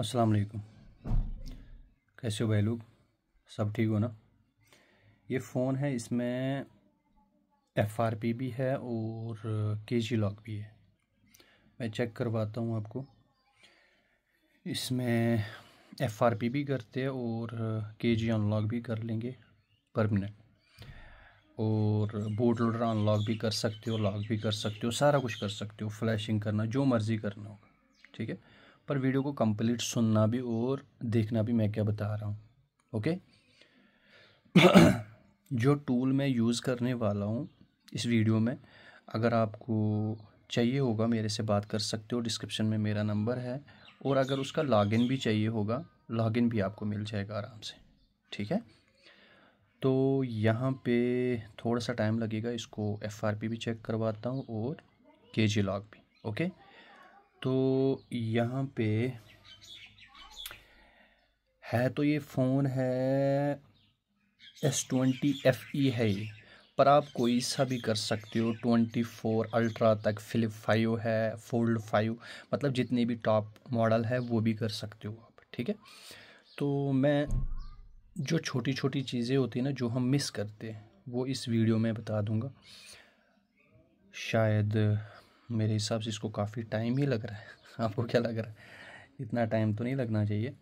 अस्सलाम वालेकुम कैसे हो भाई लोग सब ठीक हो ना ये फ़ोन है इसमें एफ आर पी भी है और के जी लॉक भी है मैं चेक करवाता हूँ आपको इसमें एफ आर पी भी करते हैं और के जी अनलॉक भी कर लेंगे परमानेंट और बोट लोडर अनलॉक भी कर सकते हो लॉक भी कर सकते हो सारा कुछ कर सकते हो फ्लैशिंग करना जो मर्ज़ी करना होगा ठीक है पर वीडियो को कंप्लीट सुनना भी और देखना भी मैं क्या बता रहा हूँ ओके जो टूल मैं यूज़ करने वाला हूँ इस वीडियो में अगर आपको चाहिए होगा मेरे से बात कर सकते हो डिस्क्रिप्शन में मेरा नंबर है और अगर उसका लॉगिन भी चाहिए होगा लॉगिन भी आपको मिल जाएगा आराम से ठीक है तो यहाँ पे थोड़ा सा टाइम लगेगा इसको एफ आर पी भी चेक करवाता हूँ और के जी लॉग भी ओके तो यहाँ पे है तो ये फ़ोन है एस ट्वेंटी एफ़ ई है पर आप कोई सा भी कर सकते हो ट्वेंटी फोर अल्ट्रा तक फ्लिप फाइव है फोल्ड फाइव मतलब जितने भी टॉप मॉडल है वो भी कर सकते हो आप ठीक है तो मैं जो छोटी छोटी चीज़ें होती हैं ना जो हम मिस करते हैं वो इस वीडियो में बता दूंगा शायद मेरे हिसाब से इसको काफ़ी टाइम ही लग रहा है आपको क्या लग रहा है इतना टाइम तो नहीं लगना चाहिए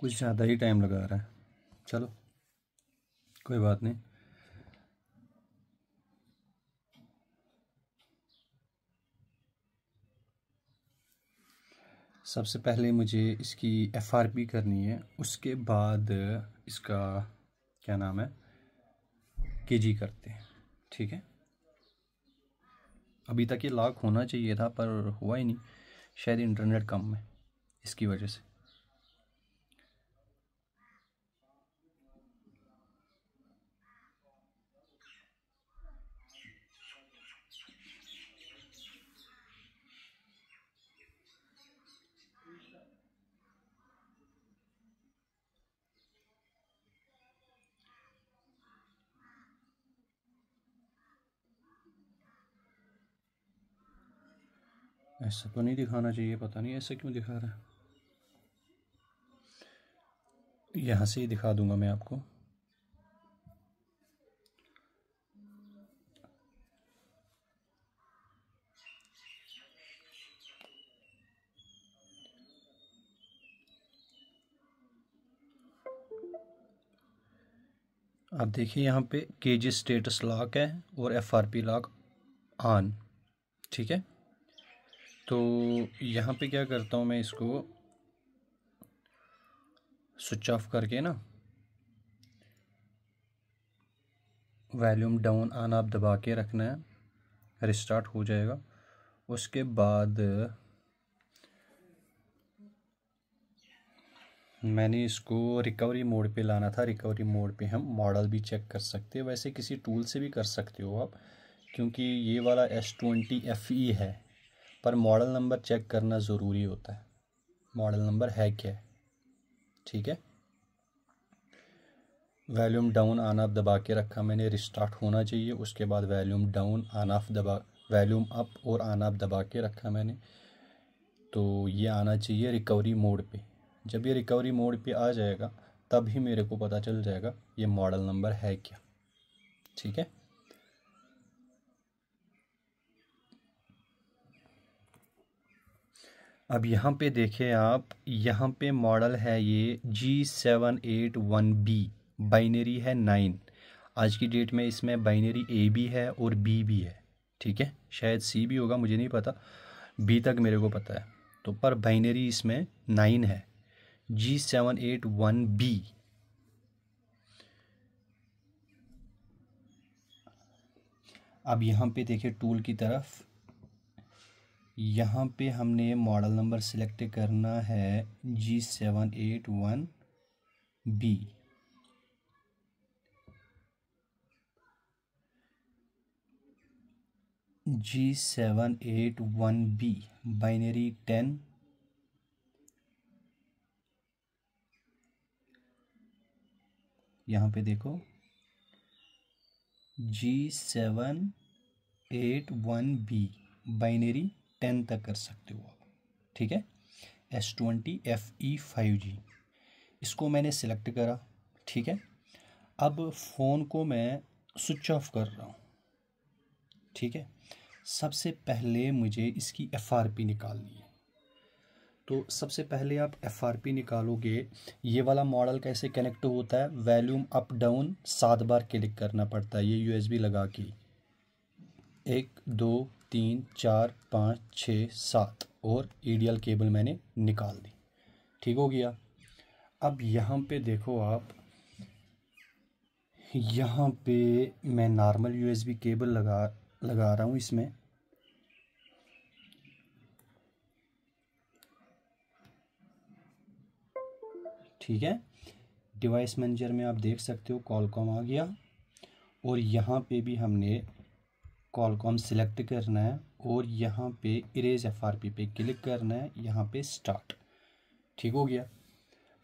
कुछ ज़्यादा ही टाइम लगा रहा है चलो कोई बात नहीं सबसे पहले मुझे इसकी एफ आर पी करनी है उसके बाद इसका क्या नाम है के जी करते हैं ठीक है अभी तक ये लॉक होना चाहिए था पर हुआ ही नहीं शायद इंटरनेट कम है इसकी वजह से ऐसा तो नहीं दिखाना चाहिए पता नहीं ऐसा क्यों दिखा रहा है यहाँ से ही दिखा दूंगा मैं आपको आप देखिए यहाँ पे के जी स्टेटस लॉक है और F R P lock on ठीक है तो यहाँ पे क्या करता हूँ मैं इसको स्विच ऑफ करके ना वॉल्यूम डाउन आन आप दबा के रखना है रिस्टार्ट हो जाएगा उसके बाद मैंने इसको रिकवरी मोड पे लाना था रिकवरी मोड पे हम मॉडल भी चेक कर सकते हैं वैसे किसी टूल से भी कर सकते हो आप क्योंकि ये वाला एस ट्वेंटी एफ ई है पर मॉडल नंबर चेक करना ज़रूरी होता है मॉडल नंबर है क्या है ठीक है वैल्यूम डाउन आन ऑफ दबा के रखा मैंने रिस्टार्ट होना चाहिए उसके बाद वैल्यूम डाउन आन ऑफ दबा वैल्यूम अप और आन ऑफ दबा के रखा मैंने तो ये आना चाहिए रिकवरी मोड पे जब ये रिकवरी मोड पे आ जाएगा तब ही मेरे को पता चल जाएगा ये मॉडल नंबर है क्या ठीक है अब यहाँ पे देखें आप यहाँ पे मॉडल है ये G seven eight one B binary है नाइन आज की डेट में इसमें बाइनरी ए भी है और बी भी है ठीक है शायद सी भी होगा मुझे नहीं पता बी तक मेरे को पता है तो पर बाइनरी इसमें नाइन है G seven eight one B अब यहाँ पे देखिए टूल की तरफ यहाँ पे हमने मॉडल नंबर सेलेक्ट करना है G seven eight one B G seven eight one B binary ten यहाँ पे देखो G seven eight one B binary ten तक कर सकते हो आप ठीक है S twenty F E five G इसको मैंने सिलेक्ट करा ठीक है अब फ़ोन को मैं स्विच ऑफ कर रहा हूँ ठीक है सबसे पहले मुझे इसकी एफ आर पी निकालनी है तो सबसे पहले आप एफ आर पी निकालोगे ये वाला मॉडल कैसे कनेक्ट होता है वैल्यूम अप डाउन सात बार क्लिक करना पड़ता है ये यू एस बी लगा के एक दो तीन चार पाँच छः सात और ईडीएल केबल मैंने निकाल दी ठीक हो गया अब यहाँ पे देखो आप यहाँ पे मैं नॉर्मल यूएसबी केबल लगा लगा रहा हूँ इसमें ठीक है डिवाइस मैनेजर में आप देख सकते हो कॉलकॉम आ गया और यहाँ पे भी हमने कॉल हम सिलेक्ट करना है और यहाँ पे इरेज एफ आर पी पे क्लिक करना है यहाँ पे स्टार्ट ठीक हो गया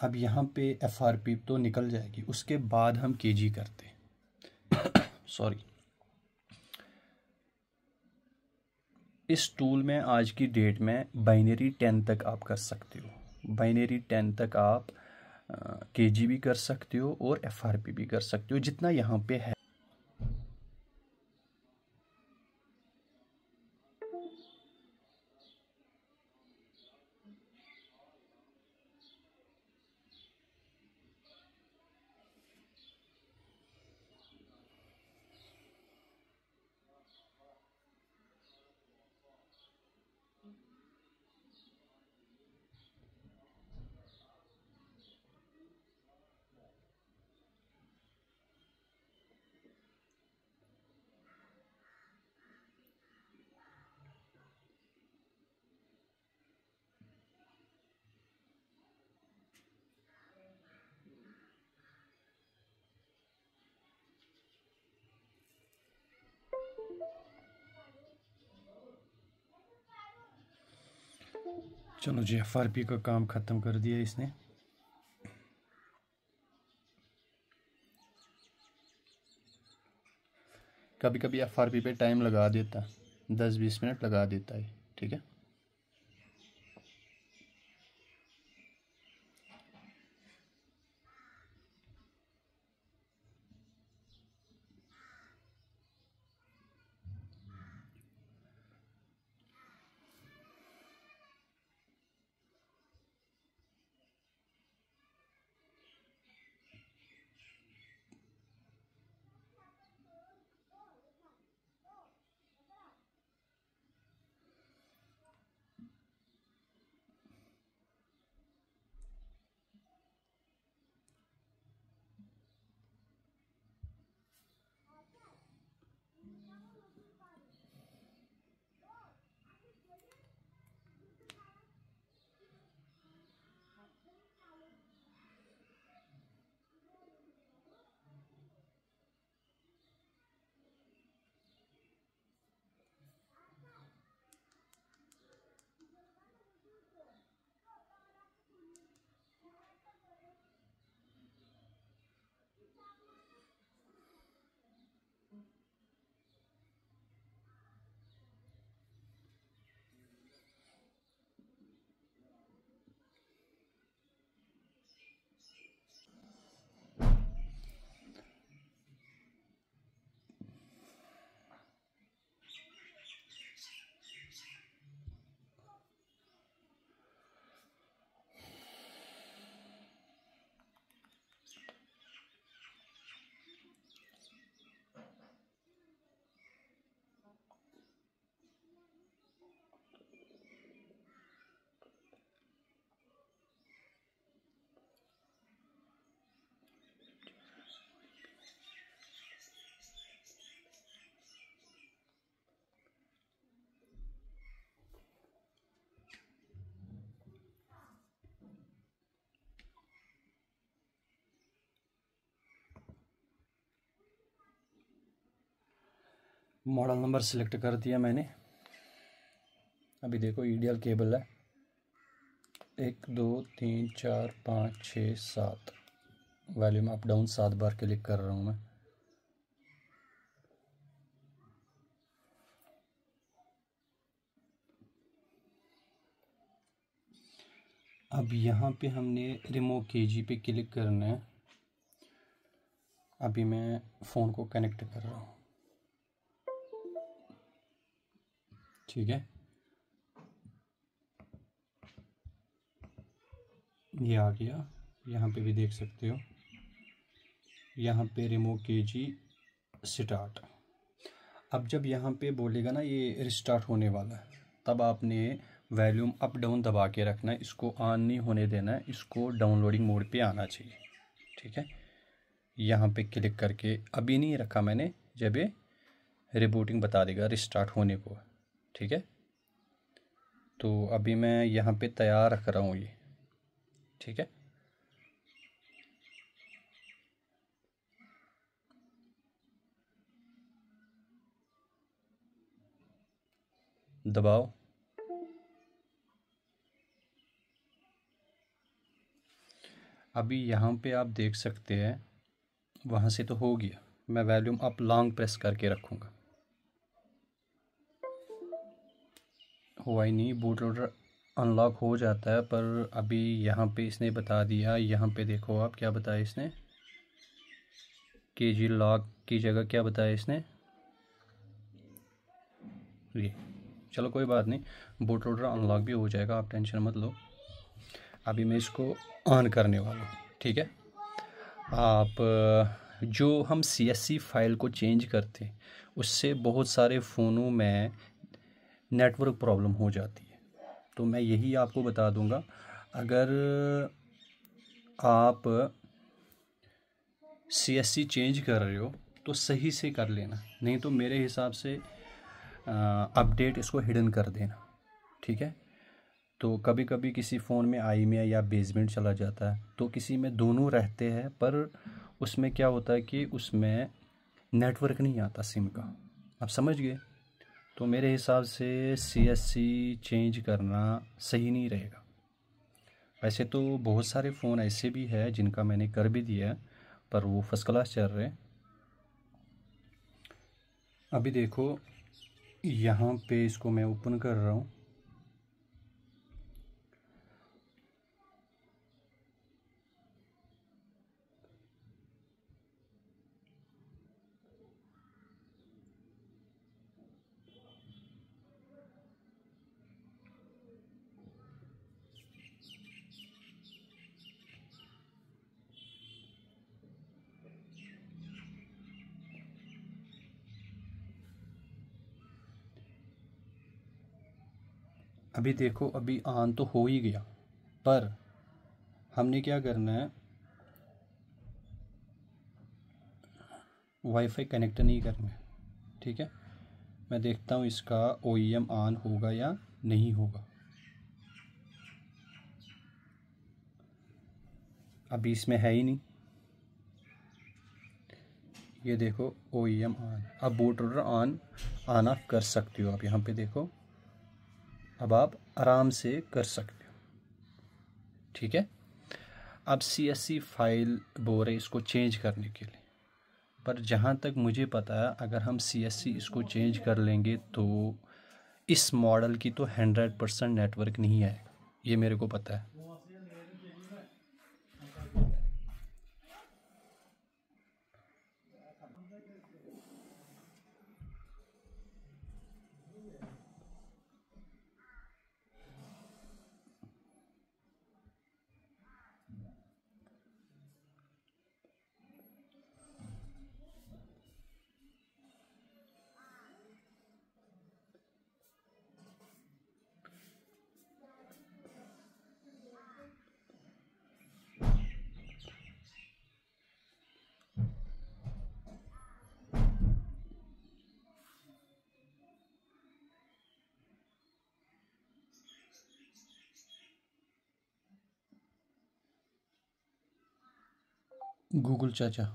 अब यहाँ पे एफ आर पी तो निकल जाएगी उसके बाद हम के जी करते सॉरी इस टूल में आज की डेट में बाइनरी टेन तक आप कर सकते हो बाइनरी टेन तक आप के जी भी कर सकते हो और एफ आर पी भी कर सकते हो जितना यहाँ पे है चलो जी एफ आर पी का काम ख़त्म कर दिया इसने कभी कभी एफ आर पी पे टाइम लगा देता दस बीस मिनट लगा देता है ठीक है मॉडल नंबर सिलेक्ट कर दिया मैंने अभी देखो ईडियल e केबल है एक दो तीन चार पाँच छः सात वॉल्यूम अप डाउन सात बार क्लिक कर रहा हूँ मैं अब यहाँ पे हमने रिमो के जी पे क्लिक करना है अभी मैं फ़ोन को कनेक्ट कर रहा हूँ ठीक है ये आ गया यहाँ पे भी देख सकते हो यहाँ पे रिमूव कीजिए स्टार्ट अब जब यहाँ पे बोलेगा ना ये रिस्टार्ट होने वाला है तब आपने वैल्यूम अप डाउन दबा के रखना है इसको ऑन नहीं होने देना है इसको डाउनलोडिंग मोड पे आना चाहिए ठीक है यहाँ पे क्लिक करके अभी नहीं रखा मैंने जब ये रिबूटिंग बता देगा रिस्टार्ट होने को ठीक है तो अभी मैं यहाँ पे तैयार रख रहा हूँ ये ठीक है दबाओ अभी यहाँ पे आप देख सकते हैं वहाँ से तो हो गया मैं वैल्यूम अप लॉन्ग प्रेस करके रखूँगा हुआ ही नहीं बूट लोडर अनलॉक हो जाता है पर अभी यहाँ पे इसने बता दिया यहाँ पे देखो आप क्या बताया इसने के जी लॉक की जगह क्या बताया इसने ये चलो कोई बात नहीं बूट लोडर अनलॉक भी हो जाएगा आप टेंशन मत लो अभी मैं इसको ऑन करने वाला हूँ ठीक है आप जो हम सी फाइल को चेंज करते हैं उससे बहुत सारे फ़ोनों में नेटवर्क प्रॉब्लम हो जाती है तो मैं यही आपको बता दूंगा अगर आप सी चेंज कर रहे हो तो सही से कर लेना नहीं तो मेरे हिसाब से अपडेट इसको हिडन कर देना ठीक है तो कभी कभी किसी फ़ोन में आई में या बेसमेंट चला जाता है तो किसी में दोनों रहते हैं पर उसमें क्या होता है कि उसमें नेटवर्क नहीं आता सिम का आप समझ गए तो मेरे हिसाब से सी चेंज करना सही नहीं रहेगा वैसे तो बहुत सारे फ़ोन ऐसे भी हैं जिनका मैंने कर भी दिया है पर वो फर्स्ट क्लास चल रहे अभी देखो यहाँ पे इसको मैं ओपन कर रहा हूँ अभी देखो अभी आन तो हो ही गया पर हमने क्या करना है वाईफाई कनेक्ट नहीं करना है ठीक है मैं देखता हूँ इसका ओ ऑन e होगा या नहीं होगा अभी इसमें है ही नहीं ये देखो ओ ऑन e अब बोटर ऑन ऑन ऑफ कर सकते हो आप यहाँ पे देखो अब आप आराम से कर सकते हो ठीक है अब सी एस सी फाइल बोल रहे इसको चेंज करने के लिए पर जहाँ तक मुझे पता है अगर हम सी एस सी इसको चेंज कर लेंगे तो इस मॉडल की तो हंड्रेड परसेंट नेटवर्क नहीं आएगा ये मेरे को पता है गूगल चाचा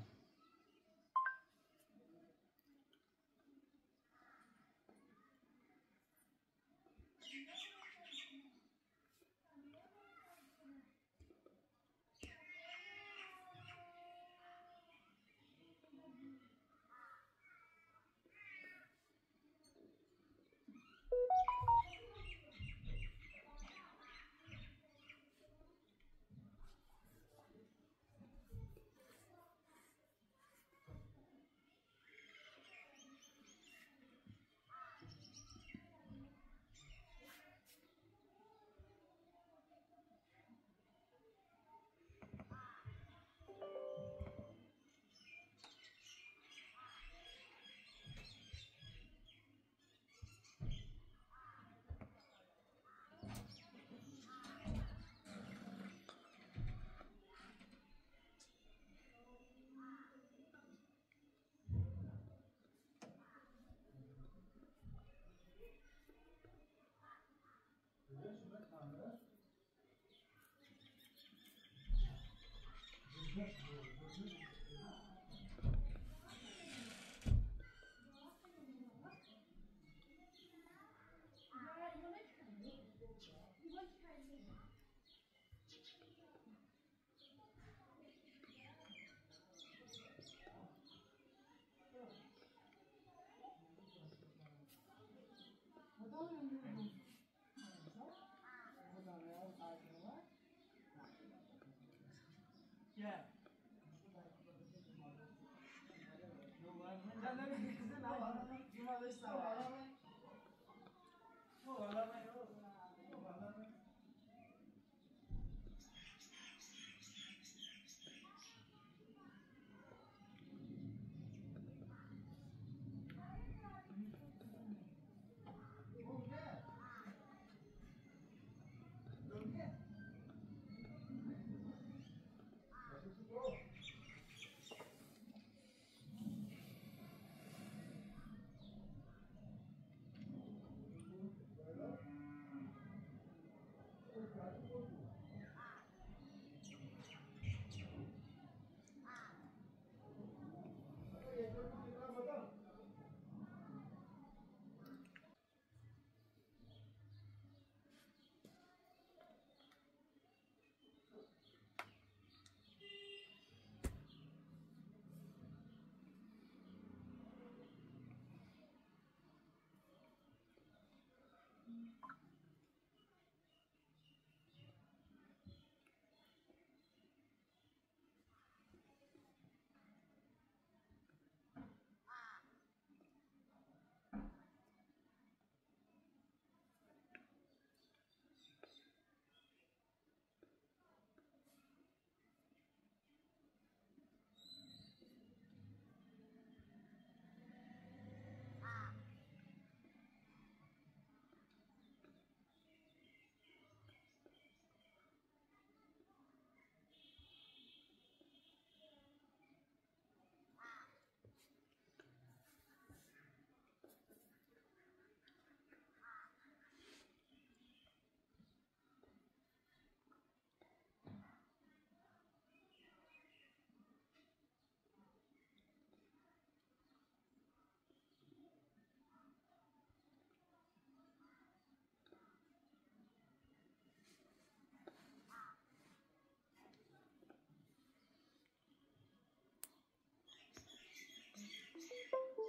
Yeah.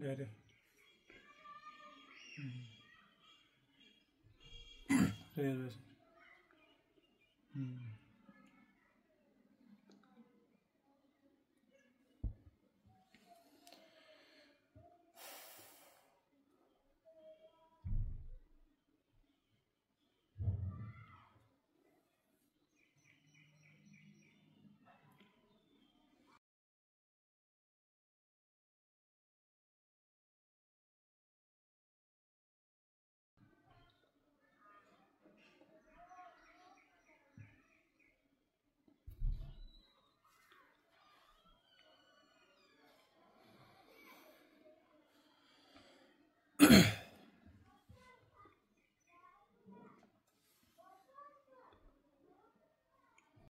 对对，嗯，对对。